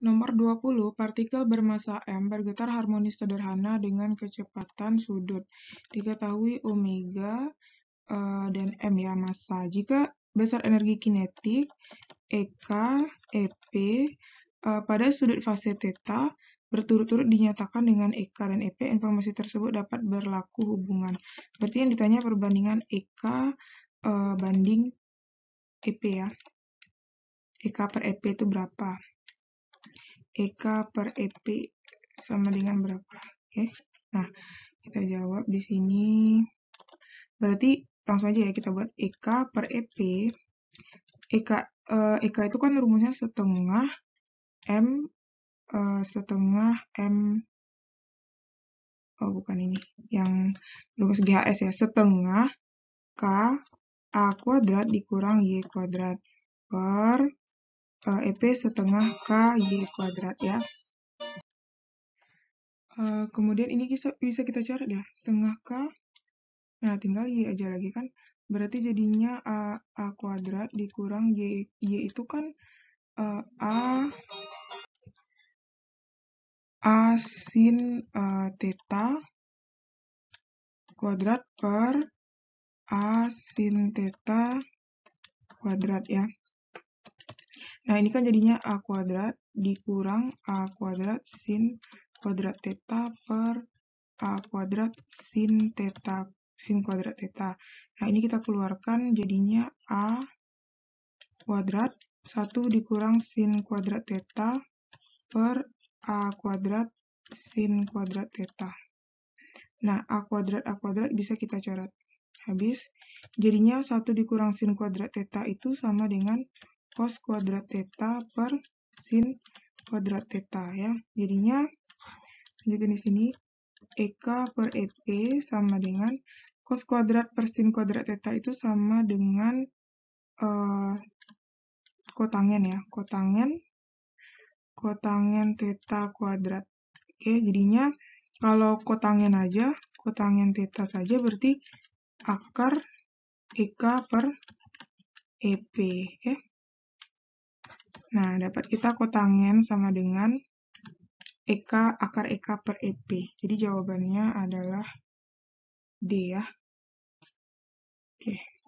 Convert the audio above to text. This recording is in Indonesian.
Nomor 20. Partikel bermassa m bergetar harmonis sederhana dengan kecepatan sudut. Diketahui omega uh, dan m ya massa. Jika besar energi kinetik EK, EP uh, eh, pada sudut fase theta berturut-turut dinyatakan dengan EK dan EP, informasi tersebut dapat berlaku hubungan. Berarti yang ditanya perbandingan EK uh, eh, banding EP ya. EK per EP itu berapa? EK per EP sama dengan berapa? Oke. Okay. Nah, kita jawab di sini. Berarti langsung aja ya kita buat EK per EP. EK, uh, eh, EK itu kan rumusnya setengah M uh, setengah M oh bukan ini yang rumus GHS ya setengah K A kuadrat dikurang Y kuadrat per uh, eh, EP setengah y kuadrat ya. Uh, kemudian ini bisa, bisa kita cari ya, setengah K. Nah, tinggal Y aja lagi kan. Berarti jadinya A, A kuadrat dikurang Y, Y itu kan uh, A A sin uh, theta kuadrat per A sin theta kuadrat ya. Nah, ini kan jadinya A kuadrat dikurang A kuadrat sin kuadrat teta per A kuadrat sin teta sin kuadrat teta Nah, ini kita keluarkan jadinya A kuadrat 1 dikurang sin kuadrat teta per A kuadrat sin kuadrat teta Nah, A kuadrat A kuadrat bisa kita coret. Habis, jadinya 1 dikurang sin kuadrat teta itu sama dengan cos kuadrat theta per sin kuadrat theta ya. Jadinya lanjutin di sini EK per EP sama dengan cos kuadrat per sin kuadrat theta itu sama dengan uh, kotangen ya, kotangen kotangen theta kuadrat. Oke, jadinya kalau kotangen aja, kotangen theta saja berarti akar EK per EP. Oke. Ya. Nah, dapat kita kotangen sama dengan EK akar EK per EP. Jadi jawabannya adalah D ya. Oke.